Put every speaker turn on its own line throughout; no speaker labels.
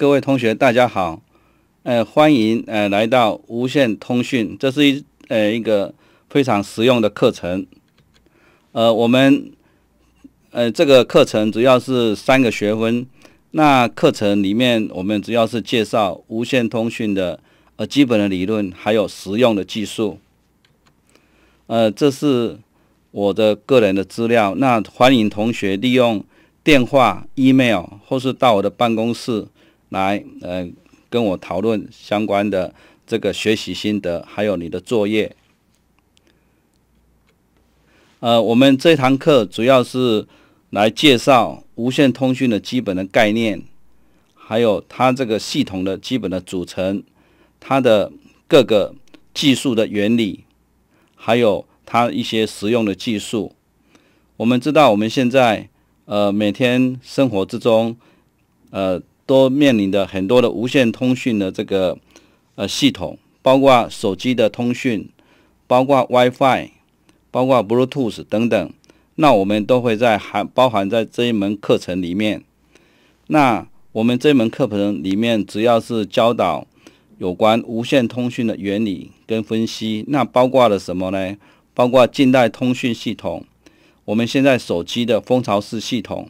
各位同学，大家好！呃，欢迎呃来到无线通讯。这是一呃一个非常实用的课程。呃，我们呃这个课程主要是三个学分。那课程里面，我们主要是介绍无线通讯的呃基本的理论，还有实用的技术。呃，这是我的个人的资料。那欢迎同学利用电话、email，或是到我的办公室。来，嗯，跟我讨论相关的这个学习心得，还有你的作业。呃，我们这堂课主要是来介绍无线通讯的基本的概念，还有它这个系统的基本的组成，它的各个技术的原理，还有它一些实用的技术。我们知道，我们现在呃每天生活之中，呃。都面临的很多的无线通讯的这个呃系统，包括手机的通讯，包括 WiFi，包括 Bluetooth 等等。那我们都会在含包含在这一门课程里面。那我们这门课程里面主要是教导有关无线通讯的原理跟分析。那包括了什么呢？包括近代通讯系统，我们现在手机的蜂巢式系统，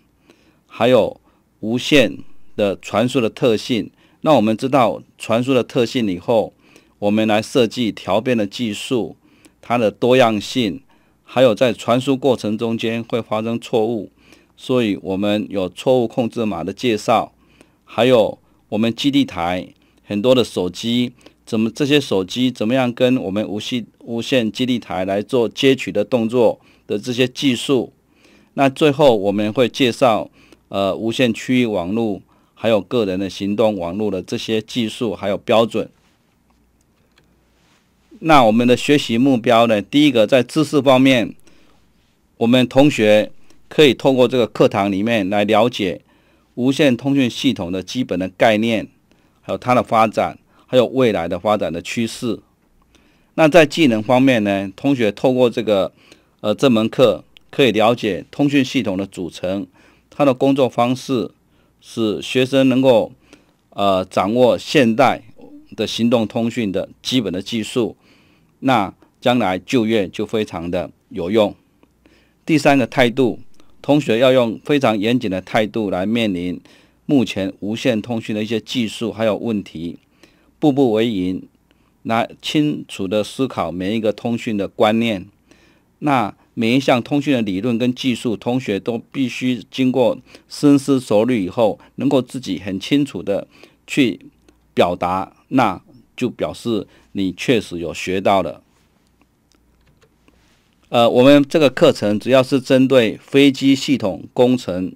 还有无线。的传输的特性，那我们知道传输的特性以后，我们来设计调变的技术，它的多样性，还有在传输过程中间会发生错误，所以我们有错误控制码的介绍，还有我们基地台很多的手机怎么这些手机怎么样跟我们无线无线基地台来做接取的动作的这些技术，那最后我们会介绍呃无线区域网络。还有个人的行动网络的这些技术，还有标准。那我们的学习目标呢？第一个，在知识方面，我们同学可以透过这个课堂里面来了解无线通讯系统的基本的概念，还有它的发展，还有未来的发展的趋势。那在技能方面呢？同学透过这个呃这门课可以了解通讯系统的组成，它的工作方式。使学生能够，呃，掌握现代的行动通讯的基本的技术，那将来就业就非常的有用。第三个态度，同学要用非常严谨的态度来面临目前无线通讯的一些技术还有问题，步步为营，来清楚的思考每一个通讯的观念，那。每一项通讯的理论跟技术，同学都必须经过深思熟虑以后，能够自己很清楚的去表达，那就表示你确实有学到了。呃，我们这个课程主要是针对飞机系统工程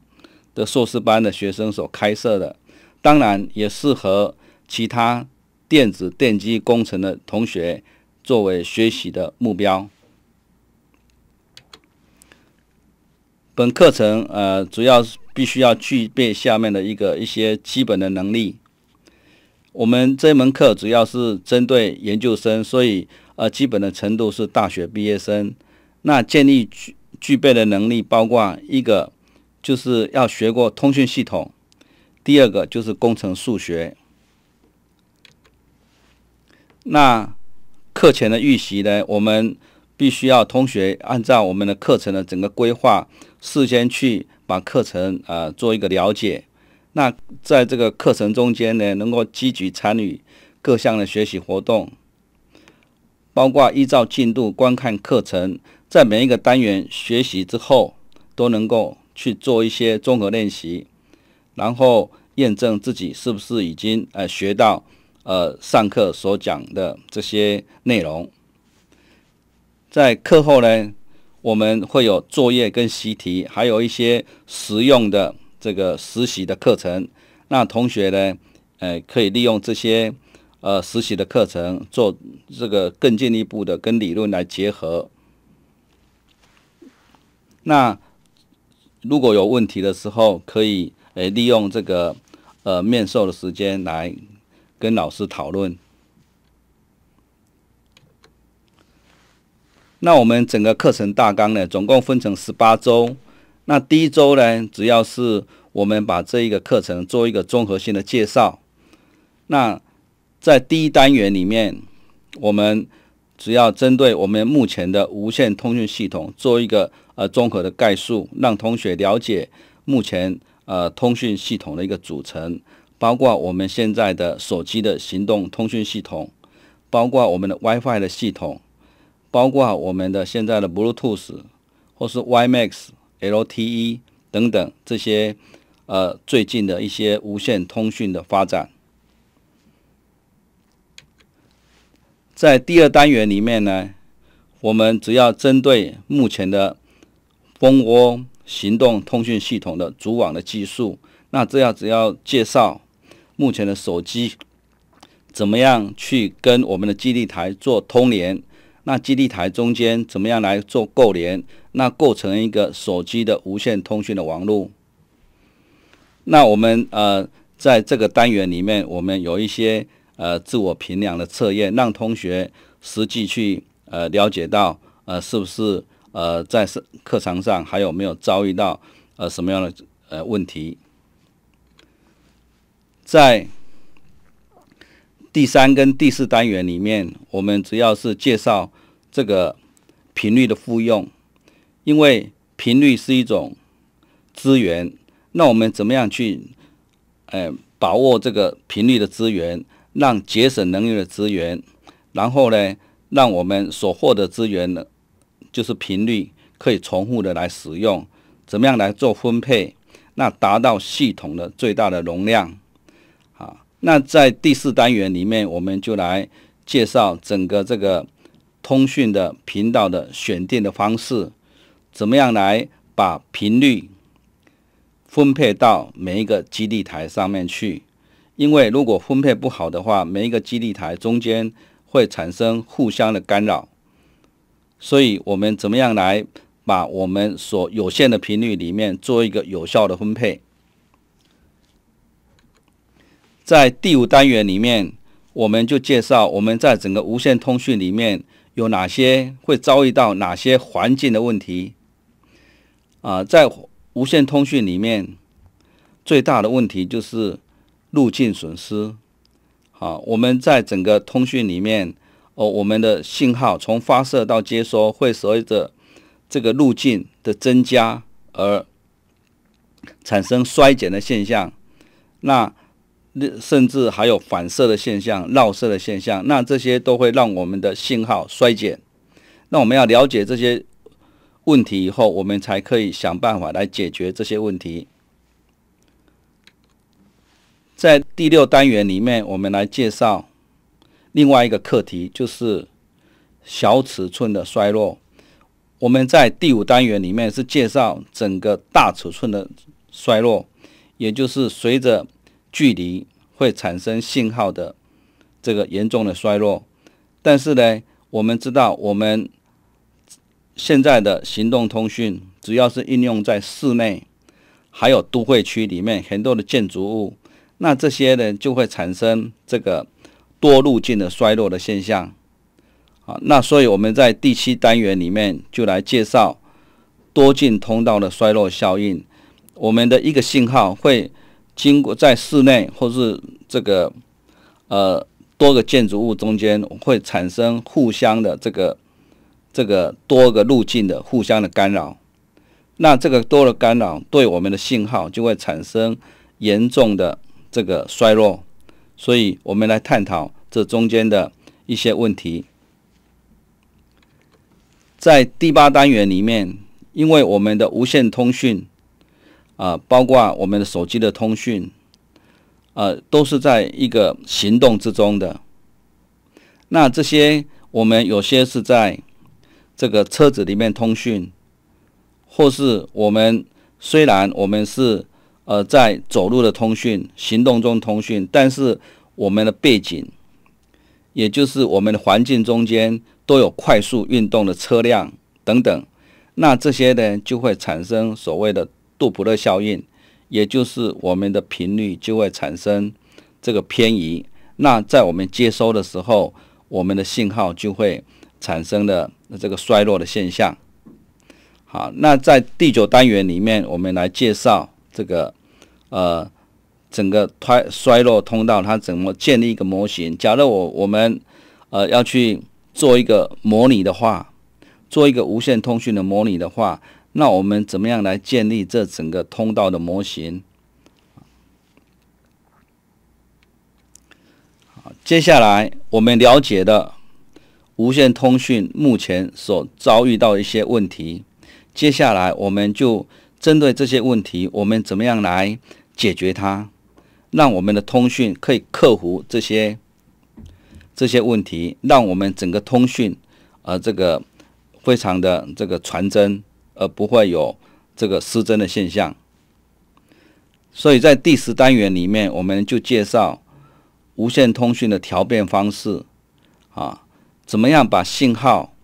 的硕士班的学生所开设的，当然也适合其他电子电机工程的同学作为学习的目标。本课程呃，主要是必须要具备下面的一个一些基本的能力。我们这门课主要是针对研究生，所以呃，基本的程度是大学毕业生。那建立具具备的能力，包括一个就是要学过通讯系统，第二个就是工程数学。那课前的预习呢，我们。必须要同学按照我们的课程的整个规划，事先去把课程呃做一个了解。那在这个课程中间呢，能够积极参与各项的学习活动，包括依照进度观看课程，在每一个单元学习之后，都能够去做一些综合练习，然后验证自己是不是已经呃学到呃上课所讲的这些内容。在课后呢，我们会有作业跟习题，还有一些实用的这个实习的课程。那同学呢，呃，可以利用这些呃实习的课程做这个更进一步的跟理论来结合。那如果有问题的时候，可以呃利用这个呃面授的时间来跟老师讨论。那我们整个课程大纲呢，总共分成十八周。那第一周呢，主要是我们把这一个课程做一个综合性的介绍。那在第一单元里面，我们主要针对我们目前的无线通讯系统做一个呃综合的概述，让同学了解目前呃通讯系统的一个组成，包括我们现在的手机的行动通讯系统，包括我们的 WiFi 的系统。包括我们的现在的 Bluetooth 或是 WiMax、LTE 等等这些呃最近的一些无线通讯的发展，在第二单元里面呢，我们只要针对目前的蜂窝行动通讯系统的组网的技术，那这样只要介绍目前的手机怎么样去跟我们的基地台做通联。那基地台中间怎么样来做构连？那构成一个手机的无线通讯的网路？那我们呃，在这个单元里面，我们有一些呃自我评量的测验，让同学实际去呃了解到呃是不是呃在课堂上还有没有遭遇到呃什么样的呃问题？在。第三跟第四单元里面，我们主要是介绍这个频率的复用，因为频率是一种资源，那我们怎么样去，呃，把握这个频率的资源，让节省能源的资源，然后呢，让我们所获得资源呢，就是频率可以重复的来使用，怎么样来做分配，那达到系统的最大的容量。那在第四单元里面，我们就来介绍整个这个通讯的频道的选定的方式，怎么样来把频率分配到每一个基地台上面去？因为如果分配不好的话，每一个基地台中间会产生互相的干扰，所以我们怎么样来把我们所有限的频率里面做一个有效的分配？在第五单元里面，我们就介绍我们在整个无线通讯里面有哪些会遭遇到哪些环境的问题啊？在无线通讯里面，最大的问题就是路径损失。好，我们在整个通讯里面，哦，我们的信号从发射到接收会随着这个路径的增加而产生衰减的现象。那甚至还有反射的现象、绕射的现象，那这些都会让我们的信号衰减。那我们要了解这些问题以后，我们才可以想办法来解决这些问题。在第六单元里面，我们来介绍另外一个课题，就是小尺寸的衰落。我们在第五单元里面是介绍整个大尺寸的衰落，也就是随着。距离会产生信号的这个严重的衰落，但是呢，我们知道我们现在的行动通讯主要是应用在室内，还有都会区里面很多的建筑物，那这些呢就会产生这个多路径的衰落的现象。好，那所以我们在第七单元里面就来介绍多径通道的衰落效应，我们的一个信号会。经过在室内或是这个呃多个建筑物中间会产生互相的这个这个多个路径的互相的干扰，那这个多的干扰对我们的信号就会产生严重的这个衰弱，所以我们来探讨这中间的一些问题。在第八单元里面，因为我们的无线通讯。啊，包括我们的手机的通讯，呃，都是在一个行动之中的。那这些我们有些是在这个车子里面通讯，或是我们虽然我们是呃在走路的通讯、行动中通讯，但是我们的背景，也就是我们的环境中间都有快速运动的车辆等等，那这些呢就会产生所谓的。杜普勒效应，也就是我们的频率就会产生这个偏移。那在我们接收的时候，我们的信号就会产生的这个衰落的现象。好，那在第九单元里面，我们来介绍这个呃整个衰衰落通道，它怎么建立一个模型。假如我我们呃要去做一个模拟的话，做一个无线通讯的模拟的话。那我们怎么样来建立这整个通道的模型？好，接下来我们了解的无线通讯目前所遭遇到一些问题。接下来我们就针对这些问题，我们怎么样来解决它，让我们的通讯可以克服这些这些问题，让我们整个通讯，呃，这个非常的这个传真。而不会有这个失真的现象，所以在第十单元里面，我们就介绍无线通讯的调变方式啊，怎么样把信号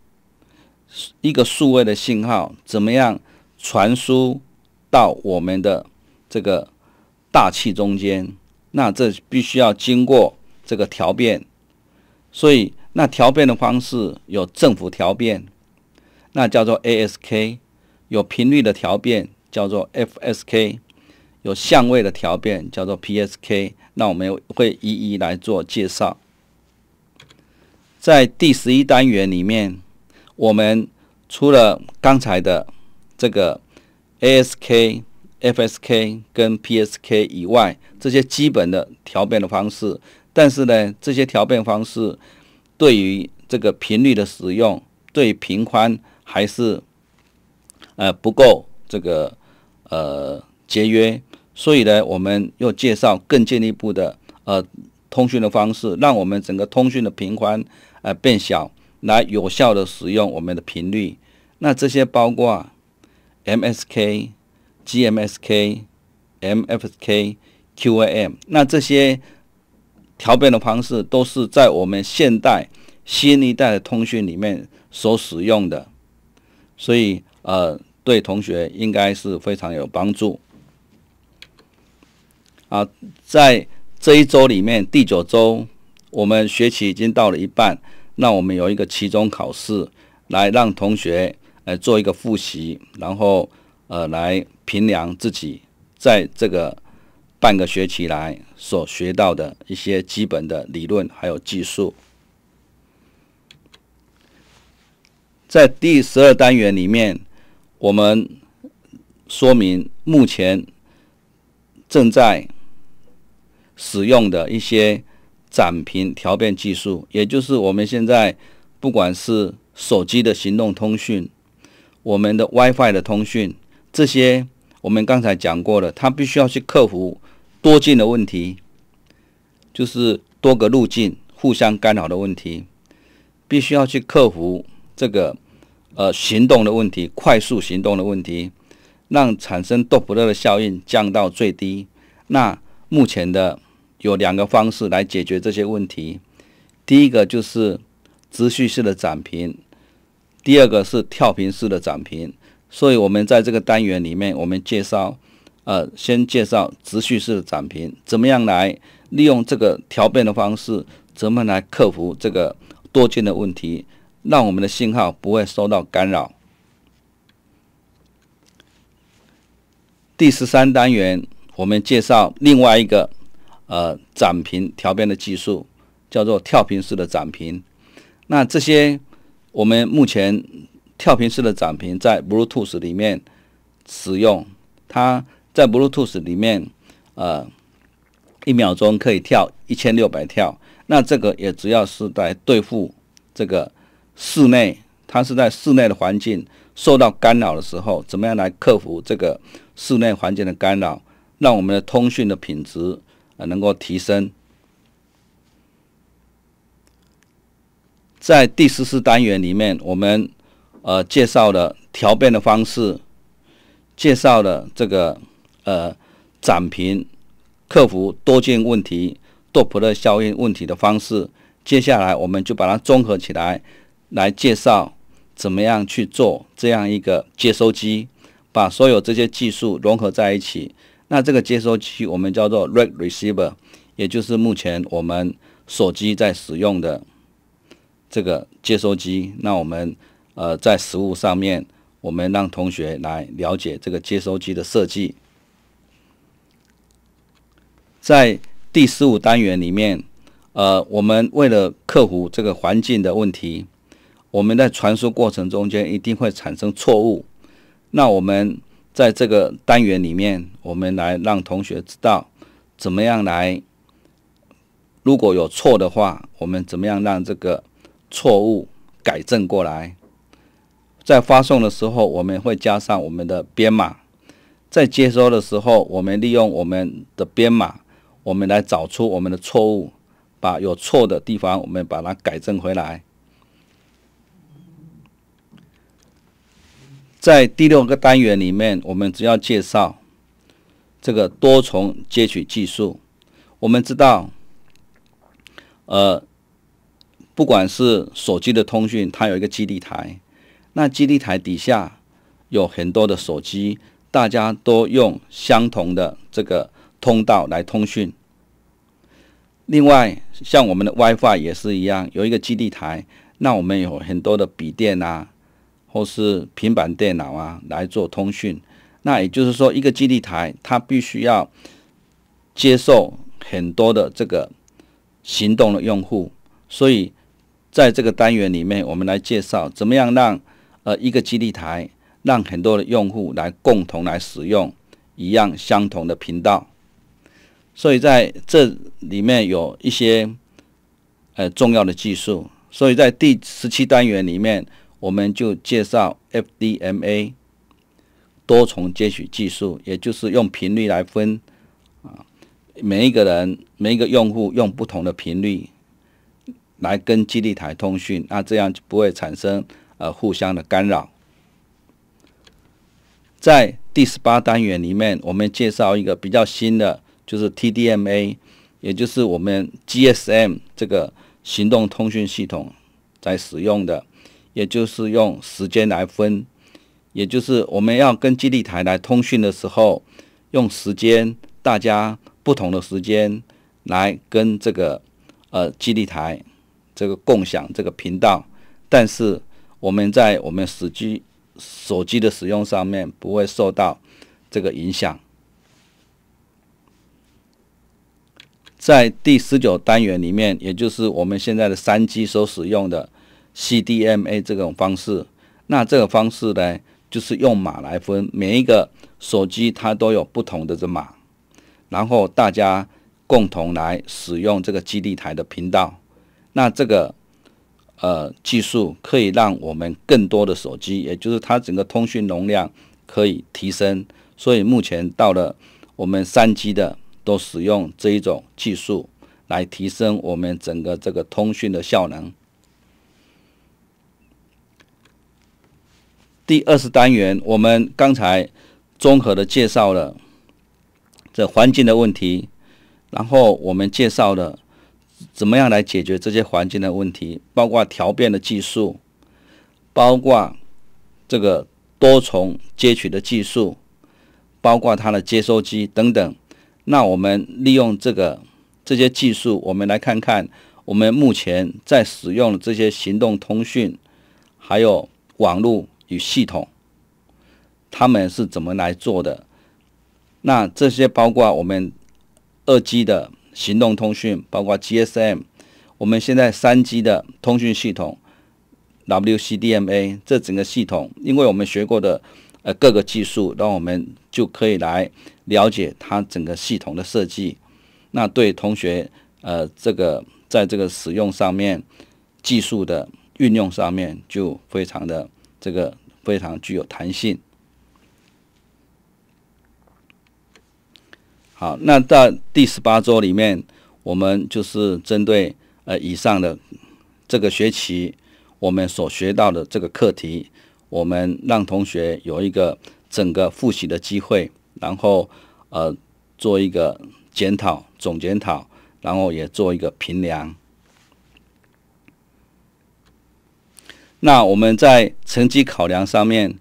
一个数位的信号怎么样传输到我们的这个大气中间？那这必须要经过这个调变，所以那调变的方式有正负调变，那叫做 ASK。有频率的调变叫做 FSK，有相位的调变叫做 PSK，那我们会一一来做介绍。在第十一单元里面，我们除了刚才的这个 ASK、FSK 跟 PSK 以外，这些基本的调变的方式，但是呢，这些调变方式对于这个频率的使用，对频宽还是。呃，不够这个呃节约，所以呢，我们又介绍更进一步的呃通讯的方式，让我们整个通讯的频宽呃变小，来有效的使用我们的频率。那这些包括 MSK、GMSK、MFSK、QAM，那这些调变的方式都是在我们现代新一代的通讯里面所使用的，所以呃。对同学应该是非常有帮助啊！在这一周里面，第九周我们学期已经到了一半，那我们有一个期中考试，来让同学来做一个复习，然后呃来评量自己在这个半个学期来所学到的一些基本的理论还有技术。在第十二单元里面。我们说明目前正在使用的一些展频调变技术，也就是我们现在不管是手机的行动通讯，我们的 WiFi 的通讯，这些我们刚才讲过了，它必须要去克服多进的问题，就是多个路径互相干扰的问题，必须要去克服这个。呃，行动的问题，快速行动的问题，让产生多普勒的效应降到最低。那目前的有两个方式来解决这些问题，第一个就是持续式的展平，第二个是跳频式的展平。所以，我们在这个单元里面，我们介绍，呃，先介绍直续式的展平，怎么样来利用这个调变的方式，怎么来克服这个多见的问题。让我们的信号不会受到干扰。第十三单元，我们介绍另外一个呃展频调边的技术，叫做跳频式的展频。那这些我们目前跳频式的展频在 Bluetooth 里面使用，它在 Bluetooth 里面呃一秒钟可以跳一千六百跳。那这个也主要是来对付这个。室内，它是在室内的环境受到干扰的时候，怎么样来克服这个室内环境的干扰，让我们的通讯的品质能够提升？在第十四单元里面，我们呃介绍了调变的方式，介绍了这个呃展频克服多件问题、多普勒效应问题的方式。接下来，我们就把它综合起来。来介绍怎么样去做这样一个接收机，把所有这些技术融合在一起。那这个接收机我们叫做 r e d Receiver，也就是目前我们手机在使用的这个接收机。那我们呃在实物上面，我们让同学来了解这个接收机的设计。在第十五单元里面，呃，我们为了克服这个环境的问题。我们在传输过程中间一定会产生错误。那我们在这个单元里面，我们来让同学知道怎么样来。如果有错的话，我们怎么样让这个错误改正过来？在发送的时候，我们会加上我们的编码；在接收的时候，我们利用我们的编码，我们来找出我们的错误，把有错的地方，我们把它改正回来。在第六个单元里面，我们只要介绍这个多重接取技术。我们知道，呃，不管是手机的通讯，它有一个基地台，那基地台底下有很多的手机，大家都用相同的这个通道来通讯。另外，像我们的 WiFi 也是一样，有一个基地台，那我们有很多的笔电啊。或是平板电脑啊来做通讯，那也就是说，一个基地台它必须要接受很多的这个行动的用户，所以在这个单元里面，我们来介绍怎么样让呃一个基地台让很多的用户来共同来使用一样相同的频道，所以在这里面有一些呃重要的技术，所以在第十七单元里面。我们就介绍 FDMA 多重接取技术，也就是用频率来分啊，每一个人、每一个用户用不同的频率来跟基地台通讯，那这样就不会产生呃互相的干扰。在第十八单元里面，我们介绍一个比较新的，就是 TDMA，也就是我们 GSM 这个行动通讯系统在使用的。也就是用时间来分，也就是我们要跟基地台来通讯的时候，用时间，大家不同的时间来跟这个呃基地台这个共享这个频道，但是我们在我们手机手机的使用上面不会受到这个影响。在第十九单元里面，也就是我们现在的三 G 所使用的。CDMA 这种方式，那这个方式呢，就是用码来分，每一个手机它都有不同的这码，然后大家共同来使用这个基地台的频道。那这个呃技术可以让我们更多的手机，也就是它整个通讯容量可以提升。所以目前到了我们三 G 的都使用这一种技术来提升我们整个这个通讯的效能。第二十单元，我们刚才综合的介绍了这环境的问题，然后我们介绍了怎么样来解决这些环境的问题，包括调变的技术，包括这个多重接取的技术，包括它的接收机等等。那我们利用这个这些技术，我们来看看我们目前在使用的这些行动通讯，还有网络。与系统，他们是怎么来做的？那这些包括我们二 G 的行动通讯，包括 GSM，我们现在三 G 的通讯系统 WCDMA，这整个系统，因为我们学过的呃各个技术，让我们就可以来了解它整个系统的设计。那对同学呃这个在这个使用上面技术的运用上面就非常的这个。非常具有弹性。好，那到第十八周里面，我们就是针对呃以上的这个学期我们所学到的这个课题，我们让同学有一个整个复习的机会，然后呃做一个检讨、总检讨，然后也做一个评量。那我们在成绩考量上面，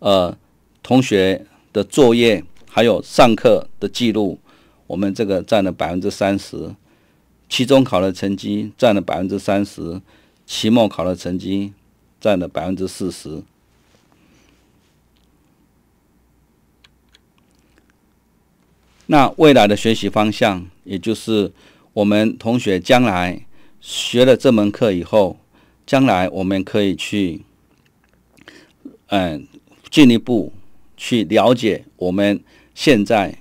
呃，同学的作业还有上课的记录，我们这个占了百分之三十；期中考的成绩占了百分之三十；期末考的成绩占了百分之四十。那未来的学习方向，也就是我们同学将来学了这门课以后。将来我们可以去，嗯，进一步去了解我们现在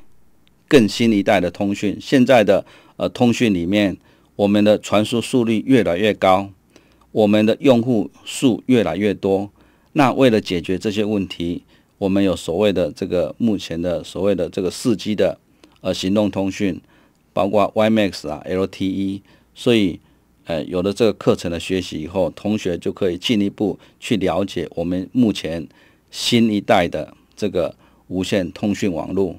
更新一代的通讯。现在的呃通讯里面，我们的传输速率越来越高，我们的用户数越来越多。那为了解决这些问题，我们有所谓的这个目前的所谓的这个四 G 的呃行动通讯，包括 YMax 啊、LTE，所以。呃，有了这个课程的学习以后，同学就可以进一步去了解我们目前新一代的这个无线通讯网络。